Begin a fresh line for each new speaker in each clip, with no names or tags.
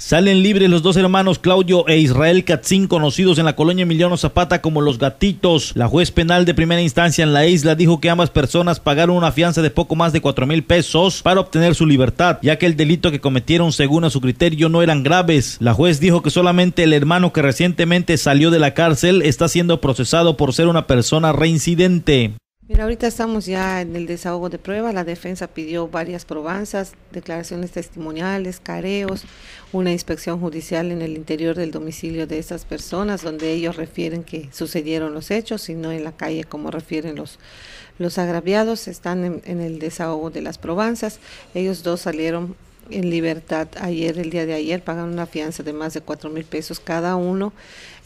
Salen libres los dos hermanos Claudio e Israel Katzin, conocidos en la colonia Emiliano Zapata como los gatitos. La juez penal de primera instancia en la isla dijo que ambas personas pagaron una fianza de poco más de cuatro mil pesos para obtener su libertad, ya que el delito que cometieron según a su criterio no eran graves. La juez dijo que solamente el hermano que recientemente salió de la cárcel está siendo procesado por ser una persona reincidente.
Mira, ahorita estamos ya en el desahogo de pruebas. La defensa pidió varias probanzas, declaraciones testimoniales, careos, una inspección judicial en el interior del domicilio de esas personas, donde ellos refieren que sucedieron los hechos y no en la calle, como refieren los, los agraviados. Están en, en el desahogo de las probanzas. Ellos dos salieron en libertad ayer, el día de ayer, pagaron una fianza de más de cuatro mil pesos cada uno.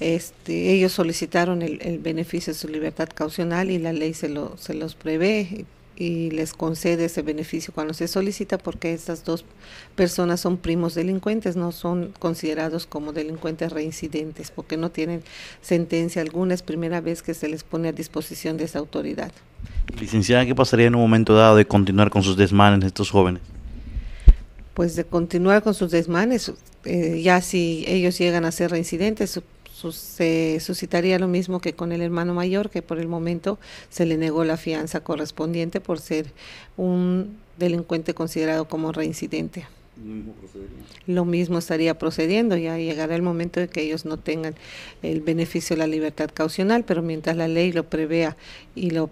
Este, ellos solicitaron el, beneficio de su libertad caucional y la ley se, lo, se los prevé y les concede ese beneficio cuando se solicita porque estas dos personas son primos delincuentes, no son considerados como delincuentes reincidentes porque no tienen sentencia alguna, es primera vez que se les pone a disposición de esa autoridad.
Licenciada, ¿qué pasaría en un momento dado de continuar con sus desmanes estos jóvenes?
pues de continuar con sus desmanes, eh, ya si ellos llegan a ser reincidentes, se suscitaría lo mismo que con el hermano mayor, que por el momento se le negó la fianza correspondiente por ser un delincuente considerado como reincidente. lo mismo estaría procediendo, ya llegará el momento de que ellos no tengan el beneficio de la libertad caucional, pero mientras la ley lo prevea y lo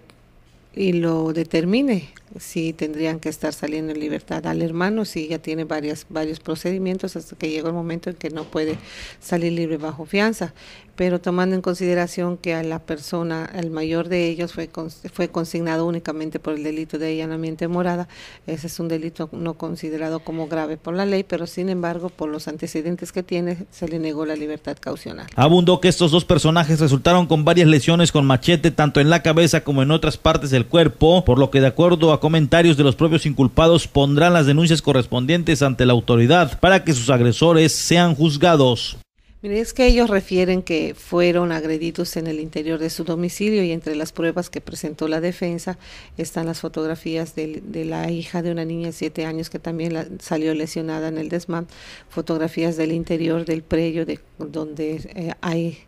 y lo determine si tendrían que estar saliendo en libertad al hermano si ya tiene varias, varios procedimientos hasta que llegó el momento en que no puede salir libre bajo fianza pero tomando en consideración que a la persona el mayor de ellos fue fue consignado únicamente por el delito de allanamiento de morada ese es un delito no considerado como grave por la ley pero sin embargo por los antecedentes que tiene se le negó la libertad caucional
abundó que estos dos personajes resultaron con varias lesiones con machete tanto en la cabeza como en otras partes del cuerpo, por lo que de acuerdo a comentarios de los propios inculpados pondrán las denuncias correspondientes ante la autoridad para que sus agresores sean juzgados.
es que ellos refieren que fueron agredidos en el interior de su domicilio y entre las pruebas que presentó la defensa están las fotografías de, la hija de una niña de siete años que también salió lesionada en el desmán, fotografías del interior del predio de, donde eh, hay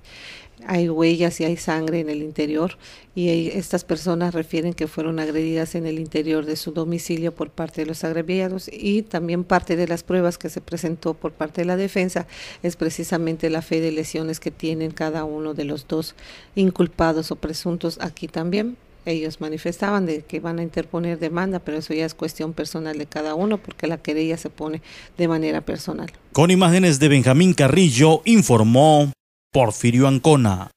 hay huellas y hay sangre en el interior y estas personas refieren que fueron agredidas en el interior de su domicilio por parte de los agredidos y también parte de las pruebas que se presentó por parte de la defensa es precisamente la fe de lesiones que tienen cada uno de los dos inculpados o presuntos aquí también. Ellos manifestaban de que van a interponer demanda, pero eso ya es cuestión personal de cada uno porque la querella se pone de manera personal.
Con imágenes de Benjamín Carrillo informó Porfirio Ancona.